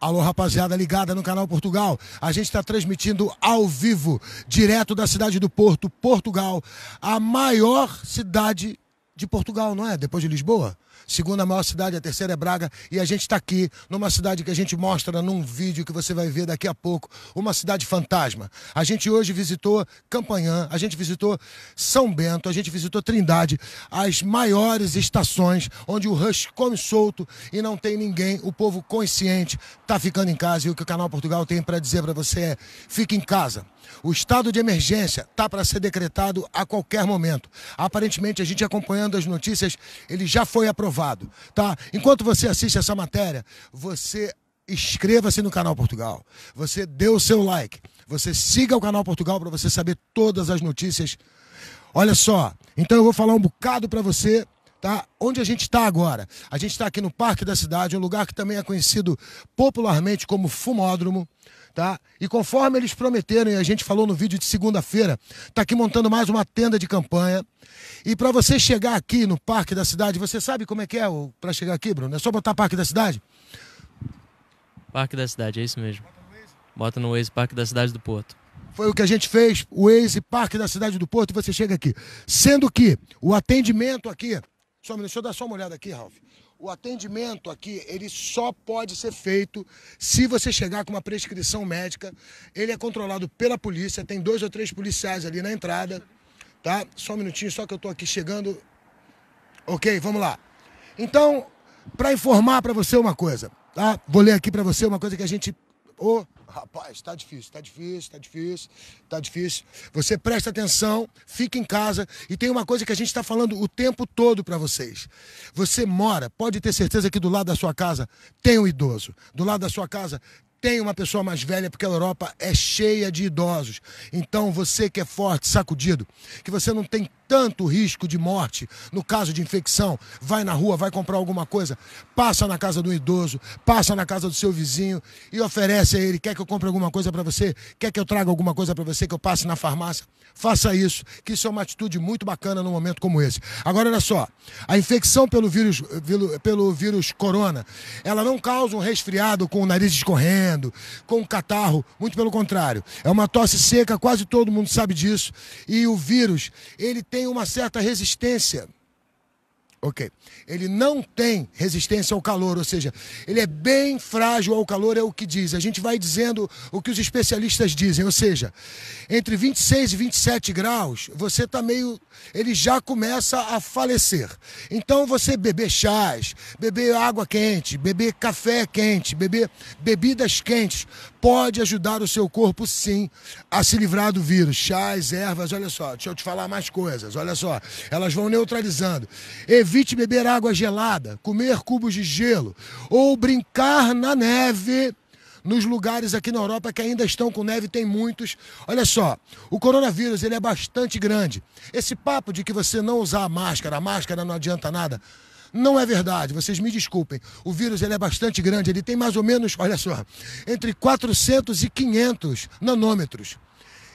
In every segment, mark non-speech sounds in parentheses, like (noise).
Alô, rapaziada ligada no canal Portugal. A gente está transmitindo ao vivo, direto da cidade do Porto, Portugal, a maior cidade de Portugal, não é? Depois de Lisboa. Segunda maior cidade, a terceira é Braga. E a gente está aqui, numa cidade que a gente mostra num vídeo que você vai ver daqui a pouco. Uma cidade fantasma. A gente hoje visitou Campanhã, a gente visitou São Bento, a gente visitou Trindade, as maiores estações onde o rush come solto e não tem ninguém. O povo consciente está ficando em casa. E o que o Canal Portugal tem para dizer para você é: fique em casa. O estado de emergência está para ser decretado a qualquer momento. Aparentemente, a gente acompanhando as notícias, ele já foi aprovado, tá? Enquanto você assiste essa matéria, você inscreva-se no canal Portugal. Você dê o seu like. Você siga o canal Portugal para você saber todas as notícias. Olha só, então eu vou falar um bocado para você tá? Onde a gente está agora? A gente está aqui no Parque da Cidade, um lugar que também é conhecido popularmente como Fumódromo. Tá? E conforme eles prometeram, e a gente falou no vídeo de segunda-feira, tá aqui montando mais uma tenda de campanha. E para você chegar aqui no Parque da Cidade, você sabe como é que é para chegar aqui, Bruno? É só botar Parque da Cidade? Parque da Cidade, é isso mesmo. Bota no Waze, Parque da Cidade do Porto. Foi o que a gente fez, o Waze, Parque da Cidade do Porto, e você chega aqui. Sendo que o atendimento aqui. Só, deixa eu dar só uma olhada aqui, Ralf o atendimento aqui, ele só pode ser feito se você chegar com uma prescrição médica. Ele é controlado pela polícia, tem dois ou três policiais ali na entrada, tá? Só um minutinho, só que eu tô aqui chegando. OK, vamos lá. Então, para informar para você uma coisa, tá? Vou ler aqui para você uma coisa que a gente oh, Rapaz, tá difícil, tá difícil, tá difícil, tá difícil. Você presta atenção, fica em casa e tem uma coisa que a gente está falando o tempo todo para vocês. Você mora, pode ter certeza que do lado da sua casa tem um idoso, do lado da sua casa tem uma pessoa mais velha, porque a Europa é cheia de idosos. Então você que é forte, sacudido, que você não tem tanto risco de morte no caso de infecção. Vai na rua, vai comprar alguma coisa, passa na casa do idoso, passa na casa do seu vizinho e oferece a ele: quer que eu compre alguma coisa para você? Quer que eu traga alguma coisa para você? Que eu passe na farmácia? Faça isso, que isso é uma atitude muito bacana num momento como esse. Agora, olha só: a infecção pelo vírus, pelo, vírus corona, ela não causa um resfriado com o nariz escorrendo, com um catarro, muito pelo contrário. É uma tosse seca, quase todo mundo sabe disso. E o vírus, ele tem tem uma certa resistência. Ok. Ele não tem resistência ao calor, ou seja, ele é bem frágil ao calor, é o que diz. A gente vai dizendo o que os especialistas dizem, ou seja, entre 26 e 27 graus, você está meio. ele já começa a falecer. Então você beber chás, beber água quente, beber café quente, beber bebidas quentes, pode ajudar o seu corpo, sim, a se livrar do vírus. Chás, ervas, olha só, deixa eu te falar mais coisas, olha só. Elas vão neutralizando. Evite beber água gelada, comer cubos de gelo ou brincar na neve. Nos lugares aqui na Europa que ainda estão com neve, tem muitos. Olha só, o coronavírus ele é bastante grande. Esse papo de que você não usar a máscara, a máscara não adianta nada. Não é verdade, vocês me desculpem. O vírus ele é bastante grande, ele tem mais ou menos, olha só, entre 400 e 500 nanômetros.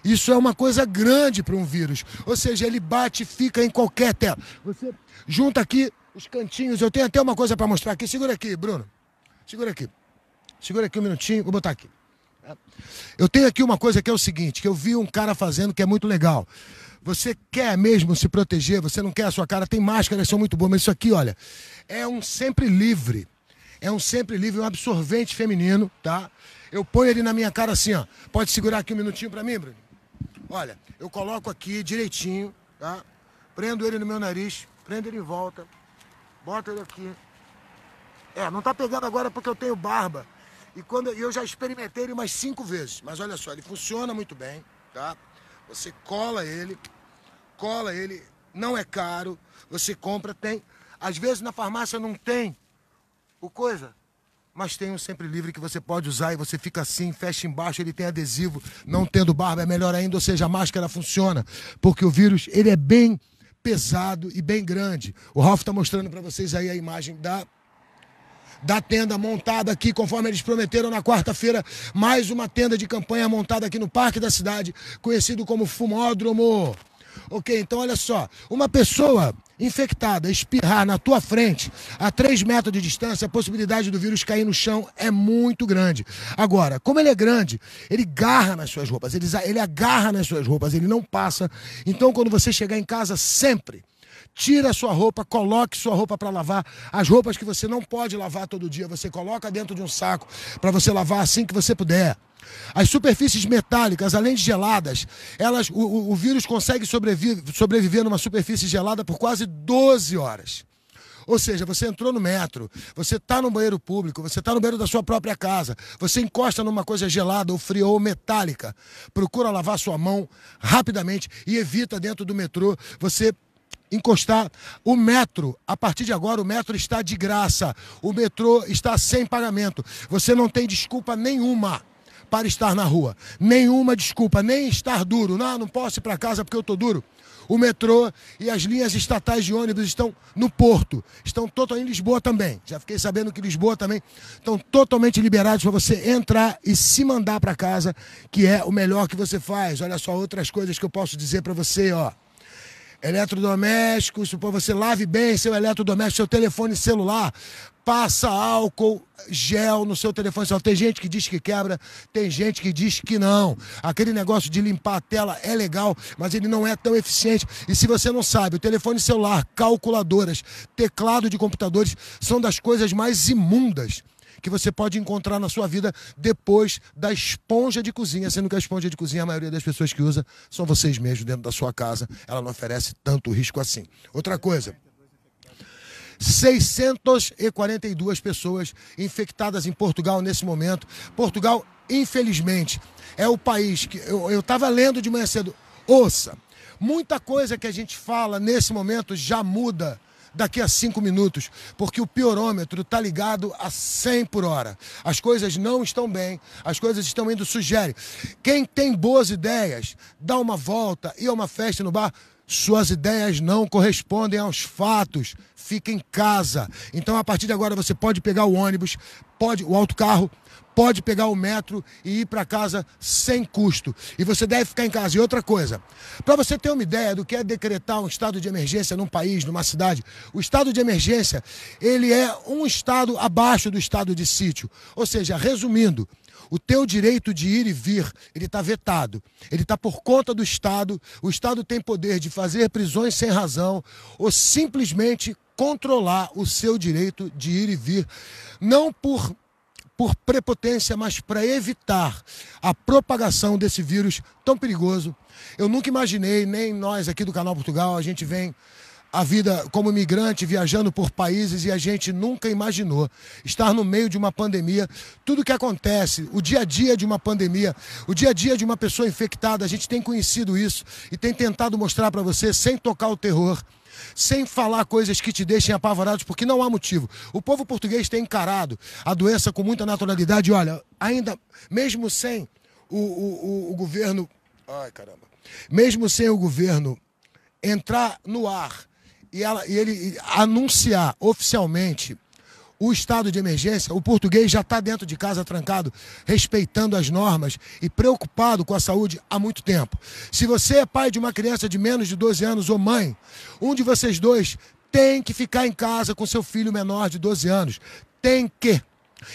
Isso é uma coisa grande para um vírus. Ou seja, ele bate e fica em qualquer tela. Você junta aqui os cantinhos. Eu tenho até uma coisa para mostrar aqui. Segura aqui, Bruno. Segura aqui. Segura aqui um minutinho. Vou botar aqui. Eu tenho aqui uma coisa que é o seguinte, que eu vi um cara fazendo que é muito legal. Você quer mesmo se proteger, você não quer a sua cara, tem máscaras, são muito boas, mas isso aqui, olha, é um sempre livre. É um sempre livre, um absorvente feminino, tá? Eu ponho ele na minha cara assim, ó. Pode segurar aqui um minutinho para mim, Bruno? Olha, eu coloco aqui direitinho, tá? Prendo ele no meu nariz, prendo ele em volta, boto ele aqui. É, não tá pegando agora porque eu tenho barba. E quando eu já experimentei ele umas cinco vezes. Mas olha só, ele funciona muito bem, tá? Você cola ele, ele não é caro. Você compra, tem. Às vezes na farmácia não tem o coisa. Mas tem um sempre livre que você pode usar e você fica assim, fecha embaixo, ele tem adesivo, não tendo barba é melhor ainda, ou seja, a máscara funciona, porque o vírus, ele é bem pesado e bem grande. O Ralf está mostrando para vocês aí a imagem da da tenda montada aqui, conforme eles prometeram na quarta-feira, mais uma tenda de campanha montada aqui no Parque da Cidade, conhecido como Fumódromo. Ok, então olha só. Uma pessoa infectada espirrar na tua frente a 3 metros de distância, a possibilidade do vírus cair no chão é muito grande. Agora, como ele é grande, ele garra nas suas roupas, ele, ele agarra nas suas roupas, ele não passa. Então, quando você chegar em casa, sempre Tira a sua roupa, coloque sua roupa para lavar. As roupas que você não pode lavar todo dia, você coloca dentro de um saco para você lavar assim que você puder. As superfícies metálicas, além de geladas, elas, o, o vírus consegue sobreviver, sobreviver numa superfície gelada por quase 12 horas. Ou seja, você entrou no metro, você está no banheiro público, você está no banheiro da sua própria casa, você encosta numa coisa gelada ou fria ou metálica, procura lavar sua mão rapidamente e evita dentro do metrô você encostar. O metro, a partir de agora, o metro está de graça. O metrô está sem pagamento. Você não tem desculpa nenhuma para estar na rua. Nenhuma desculpa, nem estar duro. Não, não posso ir para casa porque eu estou duro. O metrô e as linhas estatais de ônibus estão no Porto, estão totalmente em Lisboa também. Já fiquei sabendo que Lisboa também estão totalmente liberados para você entrar e se mandar para casa, que é o melhor que você faz. Olha só outras coisas que eu posso dizer para você, ó eletrodomésticos, supor, você lave bem seu eletrodoméstico, seu telefone celular, passa álcool, gel no seu telefone celular. Tem gente que diz que quebra, tem gente que diz que não. Aquele negócio de limpar a tela é legal, mas ele não é tão eficiente. E se você não sabe, o telefone celular, calculadoras, teclado de computadores são das coisas mais imundas que você pode encontrar na sua vida depois da esponja de cozinha, sendo que a esponja de cozinha, a maioria das pessoas que usa, são vocês mesmos dentro da sua casa. Ela não oferece tanto risco assim. Outra coisa. 642 pessoas infectadas em Portugal nesse momento. Portugal, infelizmente, é o país que. Eu estava lendo de manhã cedo. Ouça, muita coisa que a gente fala nesse momento já muda daqui a cinco minutos, porque o piorômetro está ligado a 100 por hora. As coisas não estão bem, as coisas estão indo sugere. Quem tem boas ideias, dá uma volta, ir a uma festa no bar, suas ideias não correspondem aos fatos. Fica em casa. Então, a partir de agora, você pode pegar o ônibus, pode o autocarro, pode pegar o metro e ir para casa sem custo. E você deve ficar em casa. E outra coisa, para você ter uma ideia do que é decretar um estado de emergência num país, numa cidade, o estado de emergência, ele é um estado abaixo do estado de sítio. Ou seja, resumindo, o teu direito de ir e vir, ele está vetado. Ele está por conta do Estado. O Estado tem poder de fazer prisões sem razão ou simplesmente controlar o seu direito de ir e vir, não por por prepotência, mas para evitar a propagação desse vírus tão perigoso. Eu nunca imaginei, nem nós aqui do Canal Portugal, a gente vem a vida como imigrante viajando por países e a gente nunca imaginou estar no meio de uma pandemia. Tudo que acontece, o dia a dia de uma pandemia, o dia a dia de uma pessoa infectada, a gente tem conhecido isso e tem tentado mostrar para você sem tocar o terror sem falar coisas que te deixem apavorados, porque não há motivo. O povo português tem encarado a doença com muita naturalidade. olha, ainda, mesmo sem o, o, o, o governo. Ai, caramba. Mesmo sem o governo entrar no ar e, ela, e ele anunciar oficialmente o estado de emergência, o português já está dentro de casa trancado, respeitando as normas e preocupado com a saúde há muito tempo. Se você é pai de uma criança de menos de 12 anos ou mãe, um de vocês dois tem que ficar em casa com seu filho menor de 12 anos. Tem que.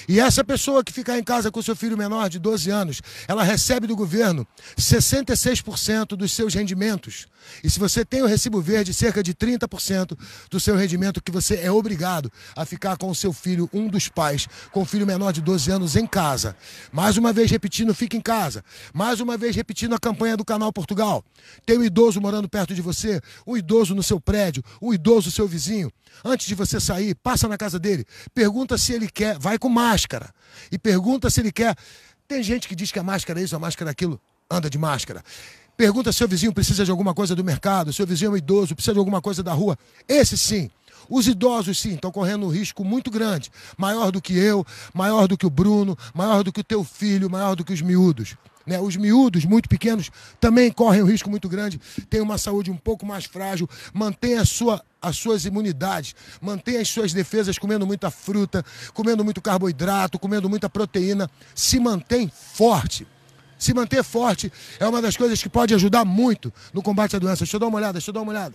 E essa pessoa que ficar em casa com seu filho menor de 12 anos, ela recebe do governo 66% dos seus rendimentos. E se você tem o recibo verde, cerca de 30% do seu rendimento que você é obrigado a ficar com o seu filho, um dos pais, com o filho menor de 12 anos em casa. Mais uma vez repetindo, fica em casa. Mais uma vez repetindo a campanha do canal Portugal. Tem um idoso morando perto de você, um idoso no seu prédio, um idoso seu vizinho. Antes de você sair, passa na casa dele, pergunta se ele quer, vai com máscara e pergunta se ele quer. Tem gente que diz que a máscara é isso, a máscara é aquilo, anda de máscara. Pergunta se o vizinho precisa de alguma coisa do mercado, se o vizinho é um idoso, precisa de alguma coisa da rua. Esse sim. Os idosos, sim, estão correndo um risco muito grande. Maior do que eu, maior do que o Bruno, maior do que o teu filho, maior do que os miúdos. Né? Os miúdos, muito pequenos, também correm um risco muito grande, têm uma saúde um pouco mais frágil, mantenha a sua as suas imunidades, mantenha as suas defesas comendo muita fruta, comendo muito carboidrato, comendo muita proteína, se mantém forte. Se manter forte é uma das coisas que pode ajudar muito no combate à doença. Deixa eu dar uma olhada, deixa eu dar uma olhada.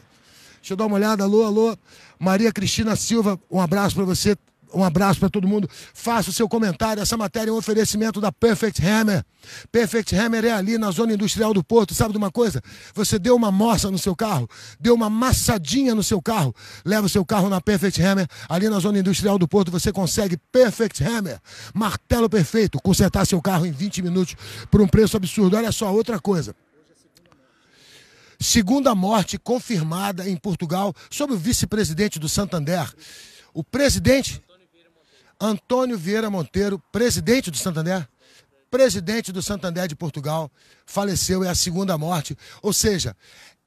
Deixa eu dar uma olhada. Alô, alô. Maria Cristina Silva, um abraço para você. Um abraço para todo mundo. Faça o seu comentário. Essa matéria é um oferecimento da Perfect Hammer. Perfect Hammer é ali na zona industrial do Porto. Sabe de uma coisa? Você deu uma moça no seu carro, deu uma massadinha no seu carro, leva o seu carro na Perfect Hammer. Ali na zona industrial do Porto você consegue Perfect Hammer, martelo perfeito, consertar seu carro em 20 minutos por um preço absurdo. Olha só, outra coisa. Segunda morte confirmada em Portugal sobre o vice-presidente do Santander. O presidente Antônio Vieira Monteiro, presidente do Santander, presidente do Santander de Portugal, faleceu, é a segunda morte. Ou seja,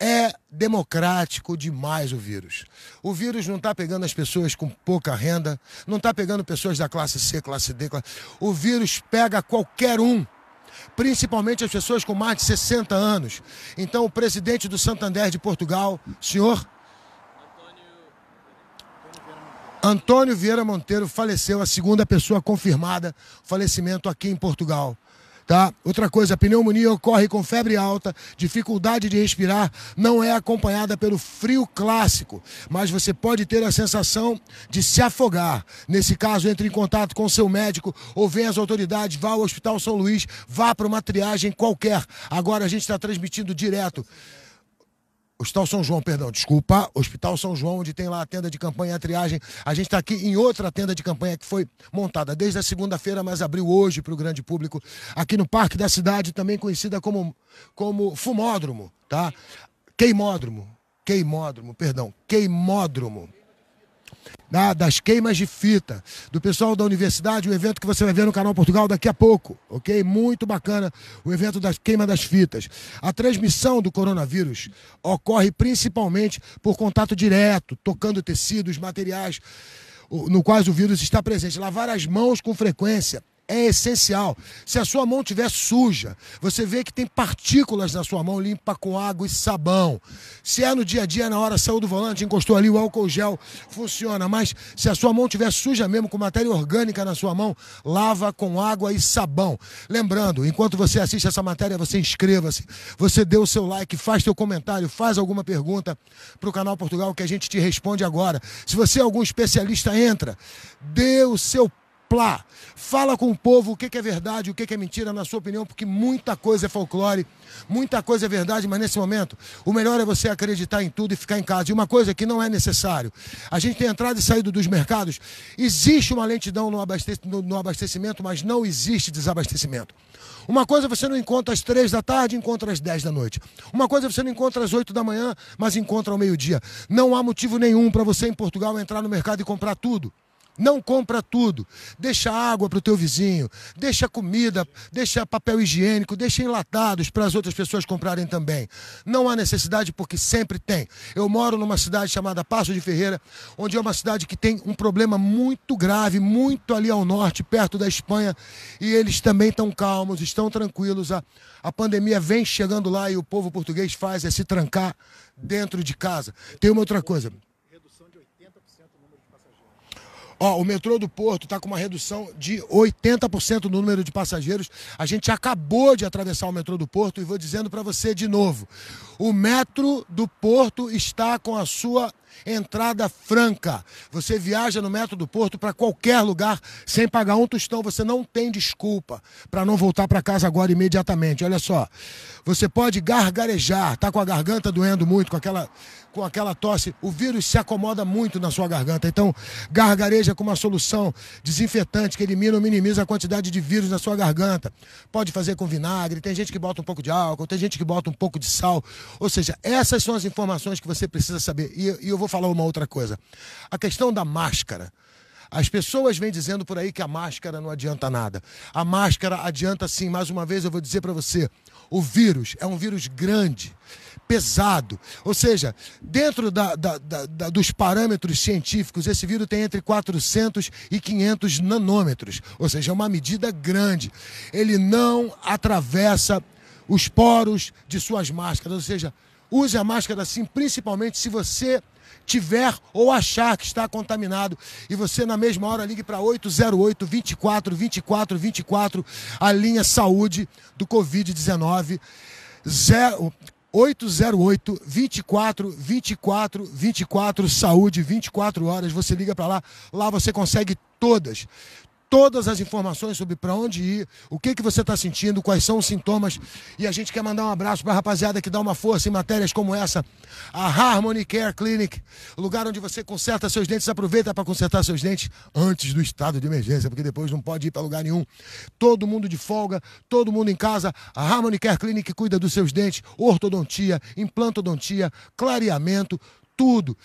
é democrático demais o vírus. O vírus não está pegando as pessoas com pouca renda, não está pegando pessoas da classe C, classe D. Classe... O vírus pega qualquer um principalmente as pessoas com mais de 60 anos. Então, o presidente do Santander de Portugal, senhor Antônio Vieira Monteiro faleceu, a segunda pessoa confirmada falecimento aqui em Portugal. Tá? Outra coisa, a pneumonia ocorre com febre alta, dificuldade de respirar, não é acompanhada pelo frio clássico, mas você pode ter a sensação de se afogar. Nesse caso, entre em contato com seu médico ou venha às autoridades, vá ao Hospital São Luís, vá para uma triagem qualquer. Agora a gente está transmitindo direto. Hospital São João, perdão, desculpa. Hospital São João, onde tem lá a tenda de campanha e a triagem. A gente está aqui em outra tenda de campanha que foi montada desde a segunda-feira, mas abriu hoje para o grande público, aqui no Parque da Cidade, também conhecida como, como Fumódromo, tá? Queimódromo. Queimódromo, perdão. Queimódromo da, das queimas de fita, do pessoal da universidade, o evento que você vai ver no canal Portugal daqui a pouco, ok? Muito bacana o evento das queimas das fitas. A transmissão do coronavírus ocorre principalmente por contato direto, tocando tecidos, materiais no quais o vírus está presente. Lavar as mãos com frequência, é essencial. Se a sua mão estiver suja, você vê que tem partículas na sua mão, limpa com água e sabão. Se é no dia a dia, na hora saiu do volante, encostou ali o álcool gel, funciona. Mas se a sua mão estiver suja mesmo, com matéria orgânica na sua mão, lava com água e sabão. Lembrando, enquanto você assiste essa matéria, você inscreva-se, você dê o seu like, faz seu comentário, faz alguma pergunta para o canal Portugal que a gente te responde agora. Se você é algum especialista, entra, dê o seu Plá. Fala com o povo o que é verdade, o que é mentira, na sua opinião, porque muita coisa é folclore, muita coisa é verdade, mas nesse momento o melhor é você acreditar em tudo e ficar em casa. E uma coisa que não é necessário: a gente tem entrado e saído dos mercados, existe uma lentidão no, no, no abastecimento, mas não existe desabastecimento. Uma coisa você não encontra às três da tarde, encontra às dez da noite. Uma coisa você não encontra às oito da manhã, mas encontra ao meio-dia. Não há motivo nenhum para você em Portugal entrar no mercado e comprar tudo. Não compra tudo. Deixa água para o teu vizinho, deixa comida, deixa papel higiênico, deixa enlatados para as outras pessoas comprarem também. Não há necessidade porque sempre tem. Eu moro numa cidade chamada Passo de Ferreira, onde é uma cidade que tem um problema muito grave, muito ali ao norte, perto da Espanha, e eles também estão calmos, estão tranquilos. A, a pandemia vem chegando lá e o povo português faz é se trancar dentro de casa. Tem uma outra coisa. Ó, o metrô do Porto está com uma redução de 80% no número de passageiros. A gente acabou de atravessar o metrô do Porto e vou dizendo para você de novo: o metro do Porto está com a sua entrada franca. Você viaja no metro do Porto para qualquer lugar sem pagar um tostão. Você não tem desculpa para não voltar para casa agora imediatamente. Olha só, você pode gargarejar, tá com a garganta doendo muito, com aquela com aquela tosse, o vírus se acomoda muito na sua garganta. Então, gargareja com uma solução desinfetante que elimina ou minimiza a quantidade de vírus na sua garganta. Pode fazer com vinagre, tem gente que bota um pouco de álcool, tem gente que bota um pouco de sal. Ou seja, essas são as informações que você precisa saber. E, e eu vou falar uma outra coisa. A questão da máscara. As pessoas vêm dizendo por aí que a máscara não adianta nada. A máscara adianta sim, mais uma vez eu vou dizer para você, o vírus é um vírus grande pesado. Ou seja, dentro da, da, da, dos parâmetros científicos, esse vírus tem entre 400 e 500 nanômetros, ou seja, é uma medida grande. Ele não atravessa os poros de suas máscaras, ou seja, use a máscara assim, principalmente se você tiver ou achar que está contaminado e você na mesma hora ligue para 808 24 24 24 a linha saúde do COVID-19 zero 808 24 24 24 Saúde 24 horas. Você liga para lá, lá você consegue todas todas as informações sobre para onde ir, o que, que você está sentindo, quais são os sintomas. E a gente quer mandar um abraço para a rapaziada que dá uma força em matérias como essa. A Harmony Care Clinic, lugar onde você conserta seus dentes, aproveita para consertar seus dentes antes do estado de emergência, porque depois não pode ir para lugar nenhum. Todo mundo de folga, todo mundo em casa. A Harmony Care Clinic cuida dos seus dentes, ortodontia, implantodontia, clareamento, tudo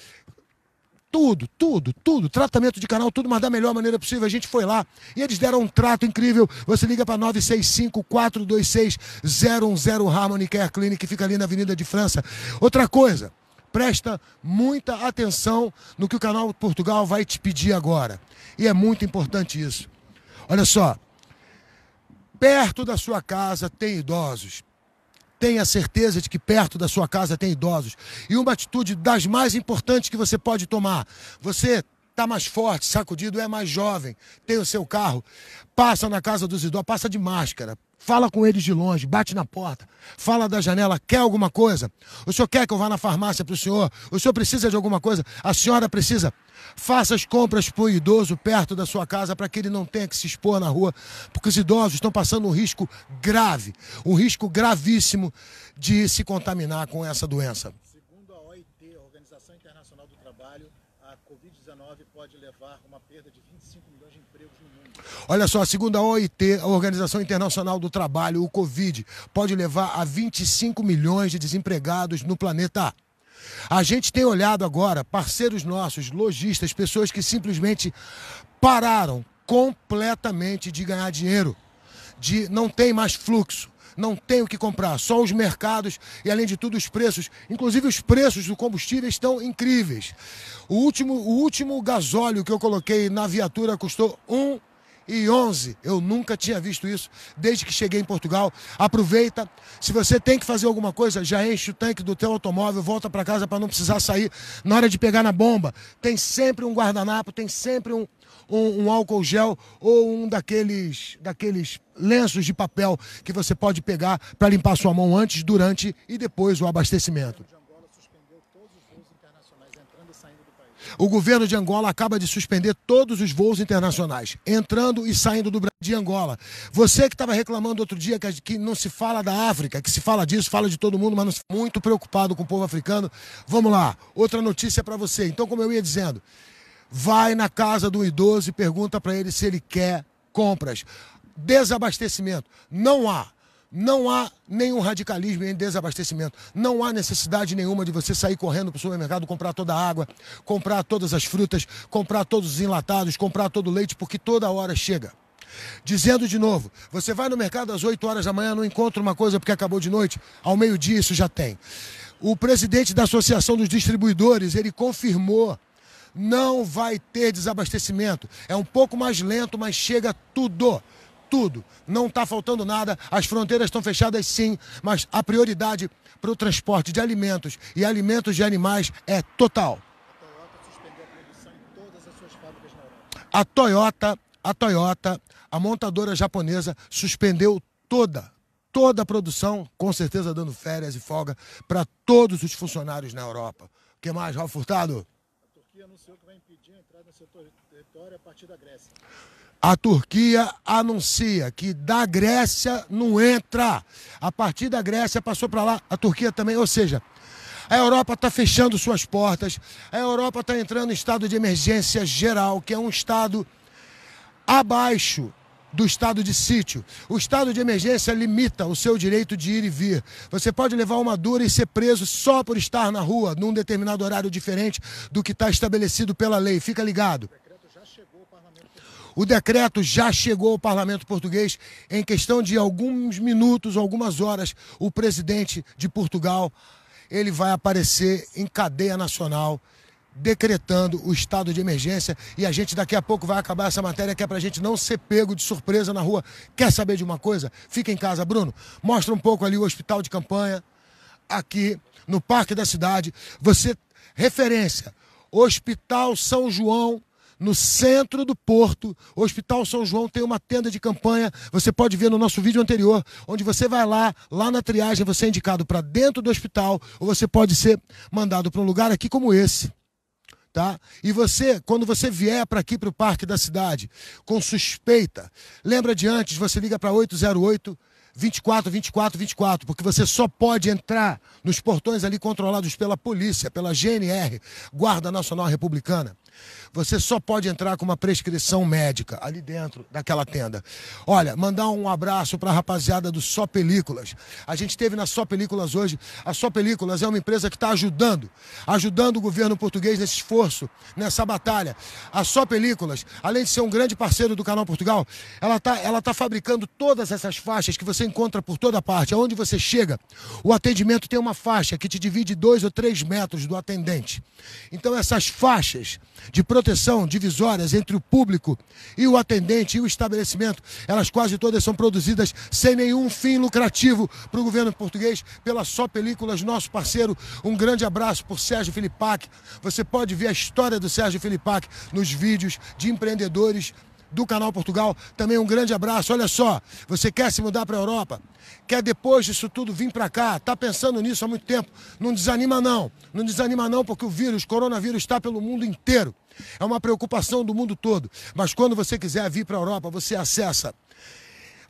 tudo, tudo, tudo, tratamento de canal, tudo, mas da melhor maneira possível. A gente foi lá e eles deram um trato incrível. Você liga para 965-426-010 Harmony Care Clinic, que fica ali na Avenida de França. Outra coisa, presta muita atenção no que o canal Portugal vai te pedir agora. E é muito importante isso. Olha só, perto da sua casa tem idosos, Tenha certeza de que perto da sua casa tem idosos. E uma atitude das mais importantes que você pode tomar. Você está mais forte, sacudido, é mais jovem, tem o seu carro, passa na casa dos idosos, passa de máscara, Fala com eles de longe, bate na porta, fala da janela, quer alguma coisa? O senhor quer que eu vá na farmácia para o senhor? O senhor precisa de alguma coisa? A senhora precisa? Faça as compras para o idoso perto da sua casa para que ele não tenha que se expor na rua, porque os idosos estão passando um risco grave, um risco gravíssimo de se contaminar com essa doença. Segundo a OIT, Organização Internacional do Trabalho, a Covid-19 pode levar a uma perda de 25 milhões de empregos no mundo. Olha só, segundo a OIT, a Organização Internacional do Trabalho, o Covid pode levar a 25 milhões de desempregados no planeta. A gente tem olhado agora parceiros nossos, lojistas, pessoas que simplesmente pararam completamente de ganhar dinheiro, de não tem mais fluxo não tem o que comprar, só os mercados e, além de tudo, os preços. Inclusive, os preços do combustível estão incríveis. O último, o último gasóleo que eu coloquei na viatura custou um e 11. Eu nunca tinha visto isso desde que cheguei em Portugal. Aproveita. Se você tem que fazer alguma coisa, já enche o tanque do teu automóvel, volta para casa para não precisar sair na hora de pegar na bomba. Tem sempre um guardanapo, tem sempre um, um, um, álcool gel ou um daqueles, daqueles lenços de papel que você pode pegar para limpar sua mão antes, durante e depois o abastecimento. O governo de Angola acaba de suspender todos os voos internacionais, entrando e saindo do Brasil de Angola. Você que estava reclamando outro dia que, que não se fala da África, que se fala disso, fala de todo mundo, mas não se... muito preocupado com o povo africano. Vamos lá, outra notícia para você. Então, como eu ia dizendo, vai na casa do idoso e pergunta para ele se ele quer compras. Desabastecimento. Não há. Não há nenhum radicalismo em desabastecimento. Não há necessidade nenhuma de você sair correndo para o supermercado comprar toda a água, comprar todas as frutas, comprar todos os enlatados, comprar todo o leite, porque toda hora chega. Dizendo de novo, você vai no mercado às 8 horas da manhã, não encontra uma coisa porque acabou de noite, ao meio-dia isso já tem. O presidente da Associação dos Distribuidores, ele confirmou não vai ter desabastecimento. É um pouco mais lento, mas chega tudo tudo. Não está faltando nada, as fronteiras estão fechadas sim, mas a prioridade para o transporte de alimentos e alimentos de animais é total. A Toyota, a Toyota, a montadora japonesa suspendeu toda, toda a produção, com certeza dando férias e folga para todos os funcionários na Europa. O que mais, Ralf Furtado? A Turquia anunciou que vai impedir a entrada no seu território a partir da Grécia. A Turquia anuncia que da Grécia não entra. A partir da Grécia passou para lá, a Turquia também. Ou seja, a Europa está fechando suas portas, a Europa está entrando em estado de emergência geral, que é um estado abaixo do estado de sítio. O estado de emergência limita o seu direito de ir e vir. Você pode levar uma dura e ser preso só por estar na rua num determinado horário diferente do que está estabelecido pela lei. Fica ligado. O decreto já chegou ao parlamento português. Em questão de alguns minutos, algumas horas, o presidente de Portugal ele vai aparecer em cadeia nacional decretando o estado de emergência e a gente daqui a pouco vai acabar essa matéria que é pra gente não ser pego de surpresa na rua. Quer saber de uma coisa? Fica em casa, Bruno. Mostra um pouco ali o hospital de campanha aqui no Parque da Cidade. Você referência Hospital São João no centro do Porto. O Hospital São João tem uma tenda de campanha. Você pode ver no nosso vídeo anterior, onde você vai lá, lá na triagem, você é indicado para dentro do hospital ou você pode ser mandado para um lugar aqui como esse. Tá? E você, quando você vier para aqui para o Parque da Cidade com suspeita, lembra de antes, você liga para 808 24, 24, 24, porque você só pode entrar nos portões ali controlados pela polícia, pela GNR, Guarda Nacional Republicana. Você só pode entrar com uma prescrição médica ali dentro daquela tenda. Olha, mandar um abraço para a rapaziada do Só Películas. A gente teve na Só Películas hoje. A Só Películas é uma empresa que está ajudando, ajudando o governo português nesse esforço, nessa batalha. A Só Películas, além de ser um grande parceiro do canal Portugal, ela está ela tá fabricando todas essas faixas que você encontra por toda parte. Aonde você chega, o atendimento tem uma faixa que te divide dois ou três metros do atendente. Então, essas faixas de proteção proteção, divisórias entre o público e o atendente e o estabelecimento, elas quase todas são produzidas sem nenhum fim lucrativo para o governo português, pela Só Películas, nosso parceiro. Um grande abraço por Sérgio Filipac. Você pode ver a história do Sérgio Filipac nos vídeos de empreendedores do canal Portugal. Também um grande abraço. Olha só, você quer se mudar para a Europa? Quer depois disso tudo vir para cá? Tá pensando nisso há muito tempo? Não desanima não. Não desanima não, porque o vírus, o coronavírus está pelo mundo inteiro. É uma preocupação do mundo todo. Mas quando você quiser vir para a Europa, você acessa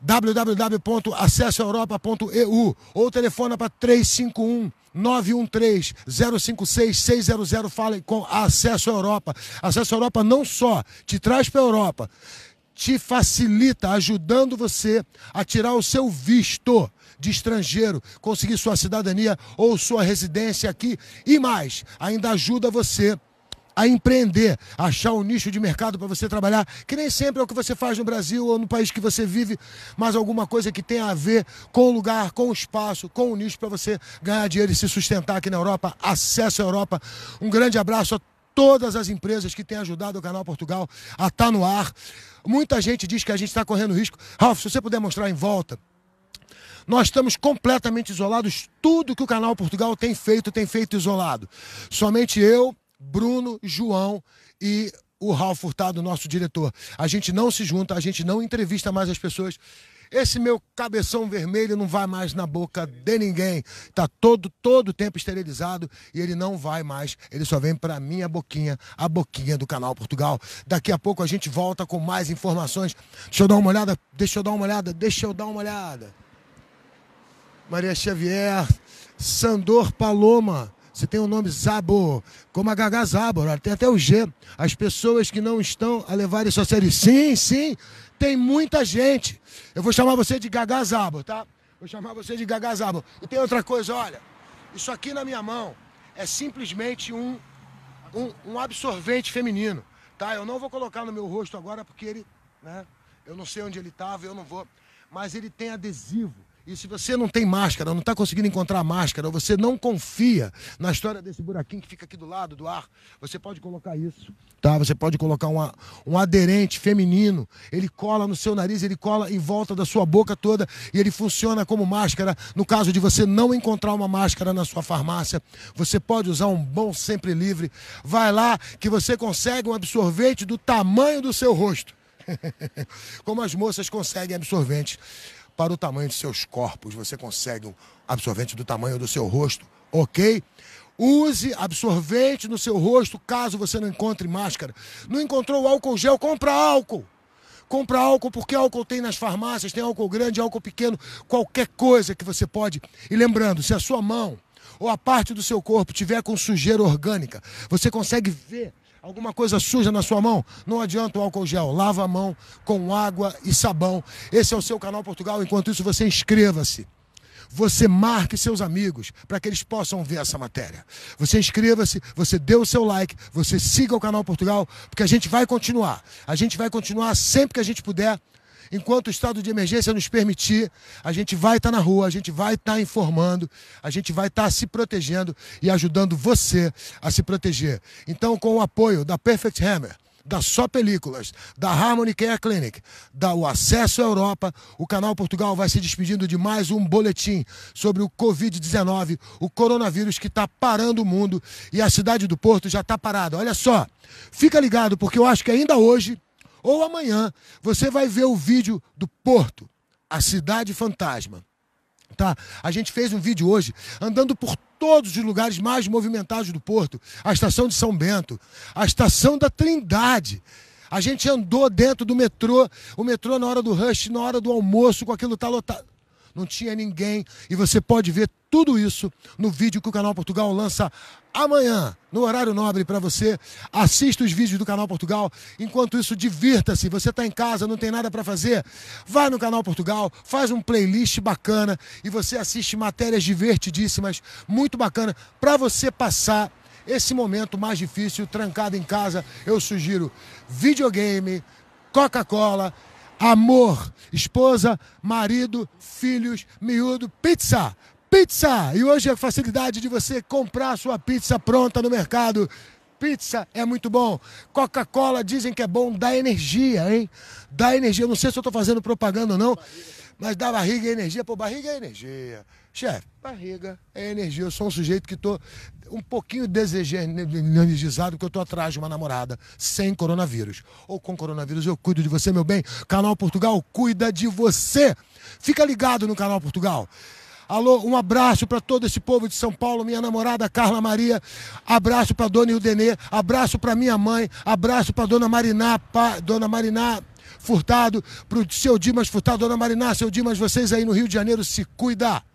www.acessoeuropa.eu ou telefona para 351 913 056 600 fale com Acesso à Europa. Acesso à Europa não só te traz para a Europa, te facilita, ajudando você a tirar o seu visto de estrangeiro, conseguir sua cidadania ou sua residência aqui e mais, ainda ajuda você a empreender, achar um nicho de mercado para você trabalhar, que nem sempre é o que você faz no Brasil ou no país que você vive, mas alguma coisa que tenha a ver com o lugar, com o espaço, com o nicho para você ganhar dinheiro e se sustentar aqui na Europa. Acesso à Europa. Um grande abraço a todas as empresas que têm ajudado o Canal Portugal a estar tá no ar. Muita gente diz que a gente está correndo risco. Ralf, se você puder mostrar em volta, nós estamos completamente isolados. Tudo que o Canal Portugal tem feito, tem feito isolado. Somente eu, Bruno, João e o Ralf Furtado, nosso diretor. A gente não se junta, a gente não entrevista mais as pessoas. Esse meu cabeção vermelho não vai mais na boca de ninguém. Tá todo todo tempo esterilizado e ele não vai mais. Ele só vem para minha boquinha, a boquinha do canal Portugal. Daqui a pouco a gente volta com mais informações. Deixa eu dar uma olhada, deixa eu dar uma olhada, deixa eu dar uma olhada. Maria Xavier, Sandor Paloma, você tem o nome Zabor, como a Gaga Zabo, né? tem até o G. As pessoas que não estão a levar isso a sério. Sim, sim, tem muita gente. Eu vou chamar você de Gaga Zabo, tá? Vou chamar você de Gaga Zabo. E tem outra coisa, olha. Isso aqui na minha mão é simplesmente um, um, um absorvente feminino, tá? Eu não vou colocar no meu rosto agora porque ele, né? Eu não sei onde ele estava, eu não vou. Mas ele tem adesivo e se você não tem máscara, não está conseguindo encontrar máscara, você não confia na história desse buraquinho que fica aqui do lado do ar, você pode colocar isso, tá? Você pode colocar uma, um aderente feminino, ele cola no seu nariz, ele cola em volta da sua boca toda e ele funciona como máscara. No caso de você não encontrar uma máscara na sua farmácia, você pode usar um bom sempre livre. Vai lá que você consegue um absorvente do tamanho do seu rosto. (laughs) Como as moças conseguem absorventes para o tamanho de seus corpos. Você consegue um absorvente do tamanho do seu rosto, ok? Use absorvente no seu rosto caso você não encontre máscara. Não encontrou álcool gel? Compra álcool! Compra álcool, porque álcool tem nas farmácias, tem álcool grande, álcool pequeno, qualquer coisa que você pode. E lembrando, se a sua mão ou a parte do seu corpo tiver com sujeira orgânica, você consegue ver alguma coisa suja na sua mão, não adianta o álcool gel. Lava a mão com água e sabão. Esse é o seu canal Portugal. Enquanto isso, você inscreva-se. Você marque seus amigos para que eles possam ver essa matéria. Você inscreva-se, você dê o seu like, você siga o canal Portugal, porque a gente vai continuar. A gente vai continuar sempre que a gente puder enquanto o estado de emergência nos permitir, a gente vai estar tá na rua, a gente vai estar tá informando, a gente vai estar tá se protegendo e ajudando você a se proteger. Então, com o apoio da Perfect Hammer, da Só Películas, da Harmony Care Clinic, da O Acesso à Europa, o canal Portugal vai se despedindo de mais um boletim sobre o Covid-19, o coronavírus que está parando o mundo e a cidade do Porto já está parada. Olha só, fica ligado, porque eu acho que ainda hoje ou amanhã, você vai ver o vídeo do Porto, a cidade fantasma. Tá? A gente fez um vídeo hoje andando por todos os lugares mais movimentados do Porto, a estação de São Bento, a estação da Trindade. A gente andou dentro do metrô, o metrô na hora do rush, na hora do almoço, com aquilo tá lotado não tinha ninguém. E você pode ver tudo isso no vídeo que o Canal Portugal lança amanhã, no horário nobre para você. Assista os vídeos do Canal Portugal. Enquanto isso, divirta-se. Você está em casa, não tem nada para fazer? Vai no Canal Portugal, faz um playlist bacana e você assiste matérias divertidíssimas, muito bacana, para você passar esse momento mais difícil trancado em casa. Eu sugiro videogame, Coca-Cola amor, esposa, marido, filhos, miúdo, pizza. Pizza! E hoje é a facilidade de você comprar sua pizza pronta no mercado. Pizza é muito bom. Coca-Cola dizem que é bom, dá energia, hein? Dá energia. Eu não sei se eu estou fazendo propaganda ou não, mas dá barriga e energia. Pô, barriga é energia. Chefe, barriga, é energia. Eu sou um sujeito que estou um pouquinho desenergizado porque eu estou atrás de uma namorada sem coronavírus. Ou com coronavírus, eu cuido de você, meu bem. Canal Portugal cuida de você. Fica ligado no Canal Portugal. Alô, um abraço para todo esse povo de São Paulo, minha namorada Carla Maria, abraço para dona Ildenê, abraço para minha mãe, abraço para dona Mariná, pa, dona Mariná Furtado, para o seu Dimas Furtado, dona Mariná, seu Dimas, vocês aí no Rio de Janeiro se cuidar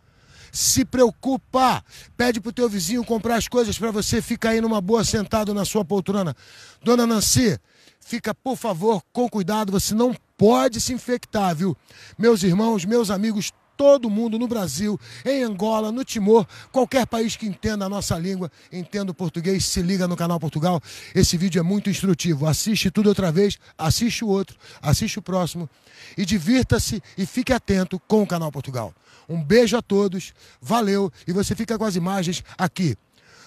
se preocupa. Pede pro teu vizinho comprar as coisas para você ficar aí numa boa sentado na sua poltrona. Dona Nancy, fica, por favor, com cuidado, você não pode se infectar, viu? Meus irmãos, meus amigos, todo mundo no Brasil, em Angola, no Timor, qualquer país que entenda a nossa língua, entenda o português, se liga no canal Portugal. Esse vídeo é muito instrutivo. Assiste tudo outra vez, assiste o outro, assiste o próximo e divirta-se e fique atento com o canal Portugal. Um beijo a todos, valeu e você fica com as imagens aqui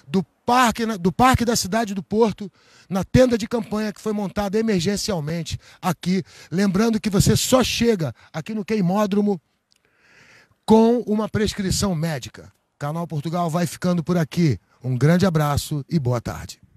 do parque, do parque da cidade do Porto, na tenda de campanha que foi montada emergencialmente aqui. Lembrando que você só chega aqui no queimódromo com uma prescrição médica. Canal Portugal vai ficando por aqui. Um grande abraço e boa tarde.